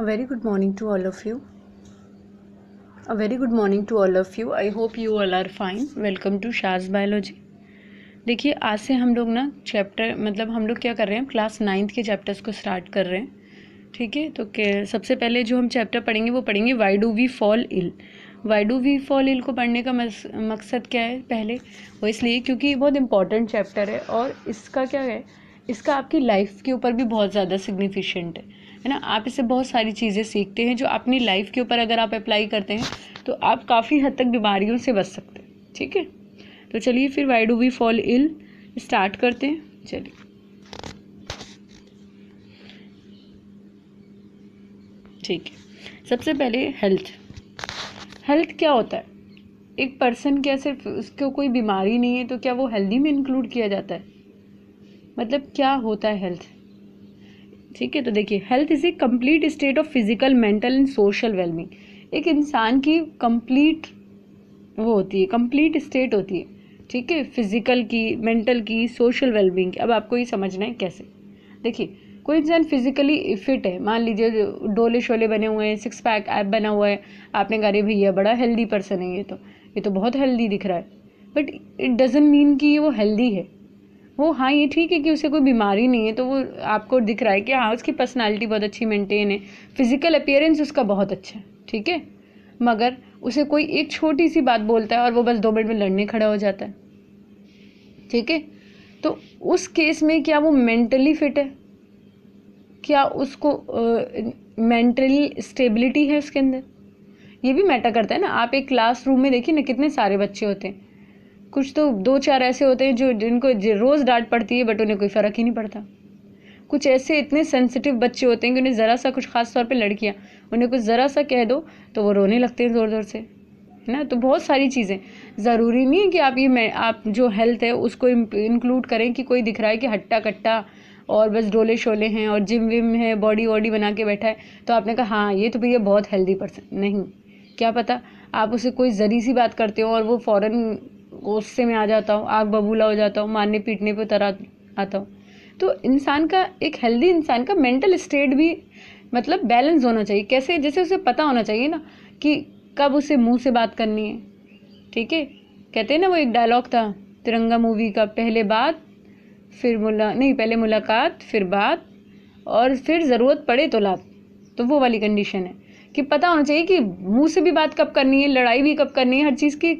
a very good morning to all of you a very good morning to all of you i hope you all are fine welcome to shaz biology देखिए आज से हम लोग ना chapter मतलब हम लोग क्या कर रहे हैं क्लास नाइन्थ के चैप्टर्स को स्टार्ट कर रहे हैं ठीक है तो सबसे पहले जो हम चैप्टर पढ़ेंगे वो पढ़ेंगे why do we fall ill why do we fall ill को पढ़ने का मकसद क्या है पहले वो इसलिए क्योंकि ये बहुत इंपॉर्टेंट चैप्टर है और इसका क्या है इसका आपकी लाइफ के ऊपर भी बहुत ज़्यादा सिग्निफिशेंट है है ना आप इससे बहुत सारी चीज़ें सीखते हैं जो अपनी लाइफ के ऊपर अगर आप अप्लाई करते हैं तो आप काफ़ी हद तक बीमारियों से बच सकते हैं ठीक है तो चलिए फिर why do we fall ill start करते हैं चलिए ठीक है सबसे पहले हेल्थ हेल्थ क्या होता है एक पर्सन क्या सिर्फ उसको कोई बीमारी नहीं है तो क्या वो हेल्दी में इंक्लूड किया जाता है मतलब क्या होता है हेल्थ ठीक है तो देखिए health is a complete state of physical mental and social wellbeing एक इंसान की कम्प्लीट वो होती है कम्प्लीट स्टेट होती है ठीक है फिजिकल की मेंटल की सोशल वेलबींग की अब आपको ये समझना है कैसे देखिए कोई इंसान फिजिकली फिट है मान लीजिए डोले शोले बने हुए हैं सिक्स पैक ऐप बना हुआ है आपने कहा भैया बड़ा हेल्दी पर्सन है ये तो ये तो बहुत हेल्दी दिख रहा है बट इट डजेंट मीन कि वो हेल्दी है वो हाँ ये ठीक है कि उसे कोई बीमारी नहीं है तो वो आपको दिख रहा है कि हाँ उसकी पर्सनालिटी बहुत अच्छी मेंटेन है फिजिकल अपियरेंस उसका बहुत अच्छा है ठीक है मगर उसे कोई एक छोटी सी बात बोलता है और वो बस दो मिनट में लड़ने खड़ा हो जाता है ठीक है तो उस केस में क्या वो मेंटली फिट है क्या उसको मेंटली uh, स्टेबिलिटी है उसके अंदर ये भी मैटर करता है ना आप एक क्लासरूम में देखिए ना कितने सारे बच्चे होते हैं कुछ तो दो चार ऐसे होते हैं जो जिनको रोज़ डांट पड़ती है बट उन्हें कोई फ़र्क ही नहीं पड़ता कुछ ऐसे इतने सेंसिटिव बच्चे होते हैं कि उन्हें ज़रा सा कुछ ख़ास तौर पे लड़कियाँ उन्हें कुछ ज़रा सा कह दो तो वो रोने लगते हैं ज़ोर ज़ोर से है ना तो बहुत सारी चीज़ें ज़रूरी नहीं है कि आप ये मैं आप जो हेल्थ है उसको इंक्लूड करें कि कोई दिख रहा है कि हट्टा कट्टा और बस डोले शोले हैं और जिम विम है बॉडी वॉडी बना के बैठा है तो आपने कहा हाँ ये तो भैया बहुत हेल्दी पर्सन नहीं क्या पता आप उसे कोई ज़री सी बात करते हो और वो फ़ौरन गुस्से में आ जाता हूँ आग बबूला हो जाता हूँ मारने पीटने पर उतर आता हूँ तो इंसान का एक हेल्दी इंसान का मेंटल स्टेट भी मतलब बैलेंस होना चाहिए कैसे जैसे उसे पता होना चाहिए ना कि कब उसे मुंह से बात करनी है ठीक है कहते हैं ना वो एक डायलॉग था तिरंगा मूवी का पहले बात फिर मुला नहीं पहले मुलाकात फिर बात और फिर ज़रूरत पड़े तो लाभ तो वो वाली कंडीशन है कि पता होना चाहिए कि मुंह से भी बात कब करनी है लड़ाई भी कब करनी है हर चीज़ की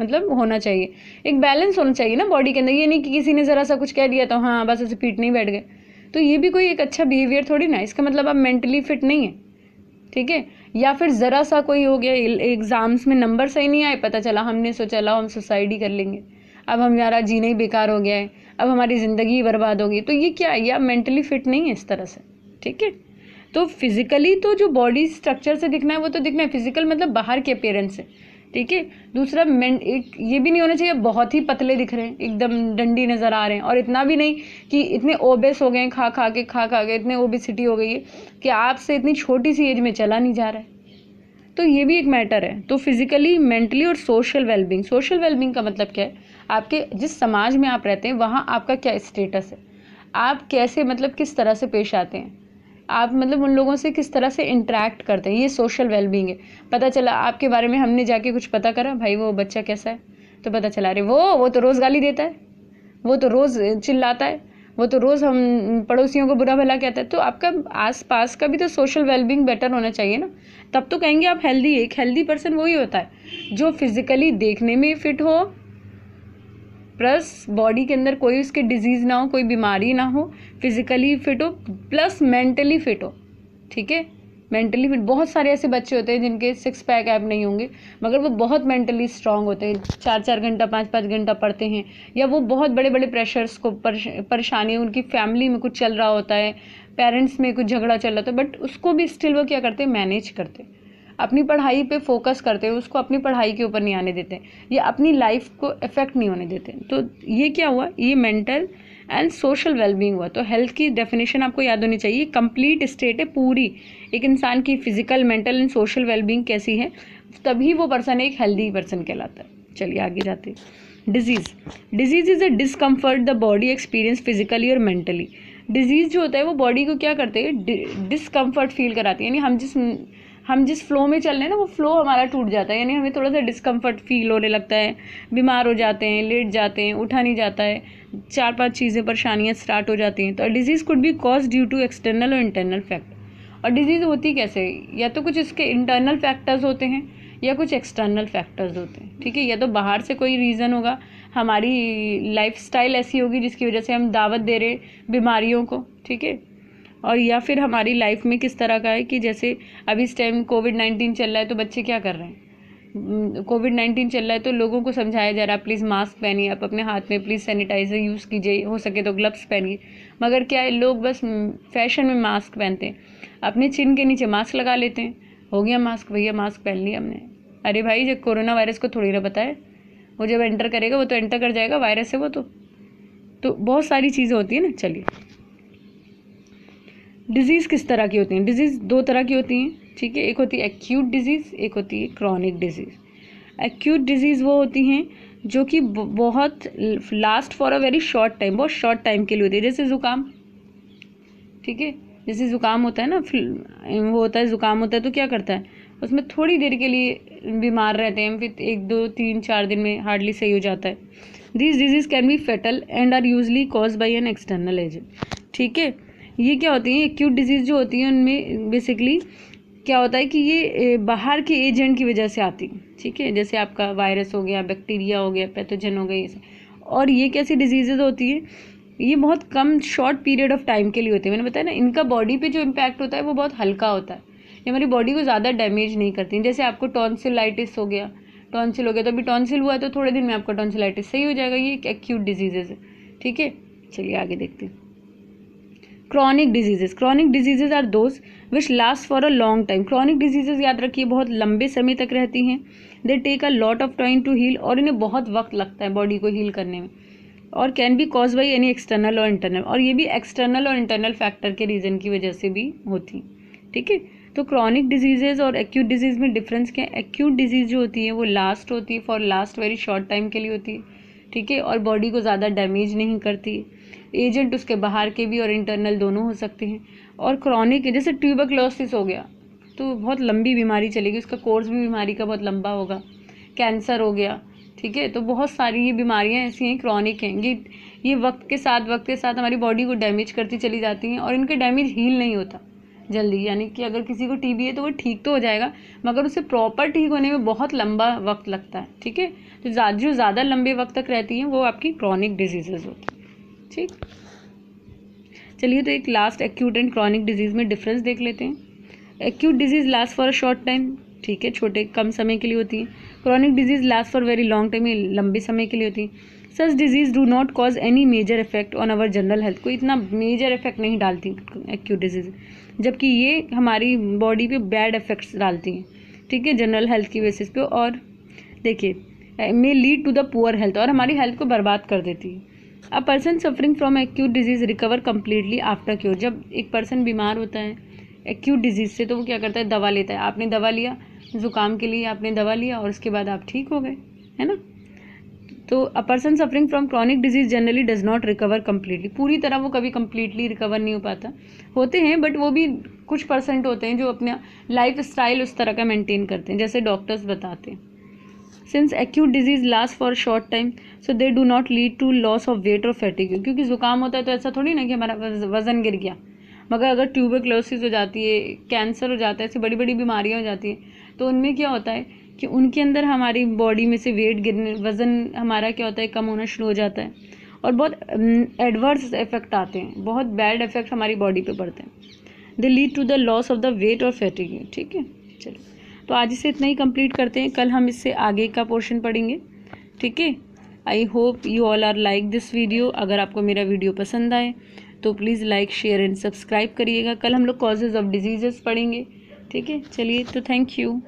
मतलब होना चाहिए एक बैलेंस होना चाहिए ना बॉडी के अंदर ये नहीं कि किसी ने ज़रा सा कुछ कह दिया तो हाँ बस ऐसे पीट नहीं बैठ गए तो ये भी कोई एक अच्छा बिहेवियर थोड़ी ना इसका मतलब आप मेंटली फिट नहीं है ठीक है या फिर ज़रा सा कोई हो गया एग्ज़ाम्स में नंबर सही नहीं आए पता चला हमने सोचा लाओ हम सुसाइड ही कर लेंगे अब हमारा जीना ही बेकार हो गया है अब हमारी ज़िंदगी बर्बाद होगी तो ये क्या है ये आप मेंटली फिट नहीं है इस तरह से ठीक है तो फिज़िकली तो जो बॉडी स्ट्रक्चर से दिखना है वो तो दिखना है फिज़िकल मतलब बाहर के अपेयरेंस से ठीक है दूसरा मैं एक ये भी नहीं होना चाहिए बहुत ही पतले दिख रहे हैं एकदम डंडी नज़र आ रहे हैं और इतना भी नहीं कि इतने ओबेस हो गए हैं खा खा के खा खा के इतने ओबेसिटी हो गई है कि आपसे इतनी छोटी सी एज में चला नहीं जा रहा है तो ये भी एक मैटर है तो फिजिकली मेंटली और सोशल वेलबींग सोशल वेलबींग का मतलब क्या है आपके जिस समाज में आप रहते हैं वहाँ आपका क्या स्टेटस है आप कैसे मतलब किस तरह से पेश आते हैं आप मतलब उन लोगों से किस तरह से इंटरेक्ट करते हैं ये सोशल वेलबींग है पता चला आपके बारे में हमने जाके कुछ पता करा भाई वो बच्चा कैसा है तो पता चला अरे वो वो तो रोज़ गाली देता है वो तो रोज़ चिल्लाता है वो तो रोज़ हम पड़ोसियों को बुरा भला कहता है तो आपका आस पास का भी तो सोशल वेलबींग बेटर होना चाहिए ना तब तो कहेंगे आप हेल्दी एक हेल्दी पर्सन वही होता है जो फिज़िकली देखने में फिट हो प्लस बॉडी के अंदर कोई उसके डिजीज़ ना हो कोई बीमारी ना हो फिज़िकली फिट हो प्लस मेंटली फिट हो ठीक है मेंटली फिट बहुत सारे ऐसे बच्चे होते हैं जिनके सिक्स पैक ऐप नहीं होंगे मगर वो बहुत मेंटली स्ट्रांग होते हैं चार चार घंटा पाँच पाँच घंटा पढ़ते हैं या वो बहुत बड़े बड़े प्रेशर्स को परेशानी उनकी फैमिली में कुछ चल रहा होता है पेरेंट्स में कुछ झगड़ा चल रहा होता है बट उसको भी स्टिल वो क्या करते हैं मैनेज करते हैं अपनी पढ़ाई पे फोकस करते हैं उसको अपनी पढ़ाई के ऊपर नहीं आने देते या अपनी लाइफ को इफेक्ट नहीं होने देते तो ये क्या हुआ ये मेंटल एंड सोशल वेलबींग हुआ तो हेल्थ की डेफिनेशन आपको याद होनी चाहिए कंप्लीट स्टेट है पूरी एक इंसान की physical mental and social wellbeing कैसी है तभी वो पर्सन एक हेल्दी पर्सन कहलाता है चलिए आगे जाते disease disease is a discomfort the body experience physically और मेंटली डिजीज़ जो होता है वो बॉडी को क्या करते हैं डिसकम्फर्ट फील कराती है यानी हम जिस हम जिस फ्लो में चल रहे हैं ना वो फ्लो हमारा टूट जाता है यानी हमें थोड़ा सा डिस्कम्फर्ट फील होने लगता है बीमार हो जाते हैं लेट जाते हैं उठा नहीं जाता है चार पांच चीज़ें परेशानियाँ स्टार्ट हो जाती हैं तो disease could be cause due to external और इंटरनल फैक्ट और डिजीज़ होती कैसे या तो कुछ इसके इंटरनल फैक्टर्स होते हैं या कुछ एक्सटर्नल फैक्टर्स होते हैं ठीक है या तो बाहर से कोई रीज़न होगा हमारी लाइफ ऐसी होगी जिसकी वजह से हम दावत दे रहे बीमारियों को ठीक है और या फिर हमारी लाइफ में किस तरह का है कि जैसे अभी इस टाइम कोविड नाइन्टीन चल रहा है तो बच्चे क्या कर रहे हैं कोविड हम्म, नाइन्टीन चल रहा है तो लोगों को समझाया जा रहा है प्लीज़ मास्क पहनिए आप अपने हाथ में प्लीज़ सैनिटाइज़र यूज़ कीजिए हो सके तो ग्लव्स पहनिए मगर क्या है लोग बस फैशन हम्म, में मास्क पहनते हैं अपने चिन के नीचे मास्क लगा लेते हैं हो गया मास्क भैया मास्क पहन लिया हमने अरे भाई जब कोरोना वायरस को थोड़ी ना बताए वो जब एंटर करेगा वो तो एंटर कर जाएगा वायरस है वो तो तो बहुत सारी चीज़ें होती है ना चलिए डिजीज़ किस तरह की होती हैं डिजीज़ दो तरह की होती हैं ठीक है एक होती है एक्यूट डिजीज़ एक होती है क्रॉनिक डिजीज़ एक्यूट डिजीज़ वो होती हैं जो कि बहुत last for a very short time बहुत शॉर्ट टाइम के लिए होती है जैसे ज़ुकाम ठीक है जैसे ज़ुकाम होता है ना वो होता है ज़ुकाम होता है तो क्या करता है उसमें थोड़ी देर के लिए बीमार रहते हैं फिर एक दो तीन चार दिन में हार्डली सही हो जाता है this disease can be fatal and are usually caused by an external agent ठीक है ये क्या होती हैं एक्यूट डिजीज़ जो होती हैं उनमें बेसिकली क्या होता है कि ये बाहर के एजेंट की वजह से आती है ठीक है जैसे आपका वायरस हो गया बैक्टीरिया हो गया पैथोजन हो गई और ये कैसी डिजीज़ होती हैं ये बहुत कम शॉर्ट पीरियड ऑफ टाइम के लिए होते हैं मैंने बताया ना इनका बॉडी पे जो इम्पैक्ट होता है वो बहुत हल्का होता है ये हमारी बॉडी को ज़्यादा डैमेज नहीं करती जैसे आपको टॉन्सिलाइटिस हो गया टॉन्सिल हो गया तो अभी टॉन्सिल हुआ है तो थोड़े दिन में आपका टॉन्सिलाइटिस सही हो जाएगा ये एक एक्यूट डिजीजेज है ठीक है चलिए आगे देखते हैं chronic diseases chronic diseases are those which last for a long time chronic diseases याद रखिए बहुत लंबे समय तक रहती हैं they take a lot of time to heal और इन्हें बहुत वक्त लगता है बॉडी को हील करने में और can be caused by any external और इंटरनल और ये भी एक्सटर्नल और इंटरनल फैक्टर के रीज़न की वजह से भी होती ठीक है तो क्रॉनिक डिजीजेज और एक्यूट डिजीज़ में डिफरेंस क्या है एक्यूट डिजीज़ जो होती है वो लास्ट होती है for last very short time के लिए होती है ठीक है और बॉडी को ज़्यादा डैमेज नहीं करती एजेंट उसके बाहर के भी और इंटरनल दोनों हो सकते हैं और क्रॉनिक जैसे ट्यूबकलोसिस हो गया तो बहुत लंबी बीमारी चलेगी उसका कोर्स भी बीमारी का बहुत लंबा होगा कैंसर हो गया ठीक है तो बहुत सारी ये बीमारियाँ ऐसी हैं क्रॉनिक हैं ये ये वक्त के साथ वक्त के साथ हमारी बॉडी को डैमेज करती चली जाती हैं और इनका डैमेज हील नहीं होता जल्दी यानी कि अगर किसी को टीबी है तो वो ठीक तो हो जाएगा मगर उसे प्रॉपर ठीक होने में बहुत लंबा वक्त लगता है ठीक है तो जो ज़्यादा लंबे वक्त तक रहती हैं वो आपकी क्रॉनिक डिजीज़ होती हैं ठीक चलिए तो एक last acute and chronic disease में डिफरेंस देख लेते हैं acute disease last for a short time ठीक है छोटे कम समय के लिए होती है chronic disease last for very long time लंबे समय के लिए होती है such disease do not cause any major effect on our general health कोई इतना मेजर इफेक्ट नहीं डालती एक्यूट डिजीज़ जबकि ये हमारी बॉडी पे बैड इफेक्ट्स डालती हैं ठीक है जनरल हेल्थ की बेसिस पे और देखिए may lead to the poor health और हमारी हेल्थ को बर्बाद कर देती है a person suffering from acute disease recover completely after cure जब एक पर्सन बीमार होता है एक्यूट डिजीज़ से तो वो क्या करता है दवा लेता है आपने दवा लिया ज़ुकाम के लिए आपने दवा लिया और उसके बाद आप ठीक हो गए है ना तो a person suffering from chronic disease generally does not recover completely पूरी तरह वो कभी कम्प्लीटली रिकवर नहीं हो पाता होते हैं बट वो भी कुछ परसेंट होते हैं जो अपना लाइफ स्टाइल उस तरह का मेंटेन करते हैं जैसे डॉक्टर्स बताते हैं since acute disease last for short time so they do not lead to loss of weight और फैटिक क्योंकि ज़ुकाम होता है तो ऐसा थोड़ी ना कि हमारा वज़न गिर गया मगर अगर ट्यूबरक्लोसिस हो जाती है कैंसर हो जाता है ऐसी बड़ी बड़ी बीमारियाँ हो जाती हैं तो उनमें क्या होता है कि उनके अंदर हमारी बॉडी में से वेट गिरने वज़न हमारा क्या होता है कम होना शुरू हो जाता है और बहुत एडवर्स इफेक्ट आते हैं बहुत बैड इफेक्ट हमारी बॉडी पे पड़ते हैं they lead to the loss of the weight और फैटिग ठीक है चलो तो आज इसे इतना ही कंप्लीट करते हैं कल हम इससे आगे का पोर्शन पढ़ेंगे ठीक है I hope you all are like this video अगर आपको मेरा वीडियो पसंद आए तो please like share and subscribe करिएगा कल हम लोग कॉजेज़ ऑफ डिजीज़ पढ़ेंगे ठीक है चलिए तो थैंक यू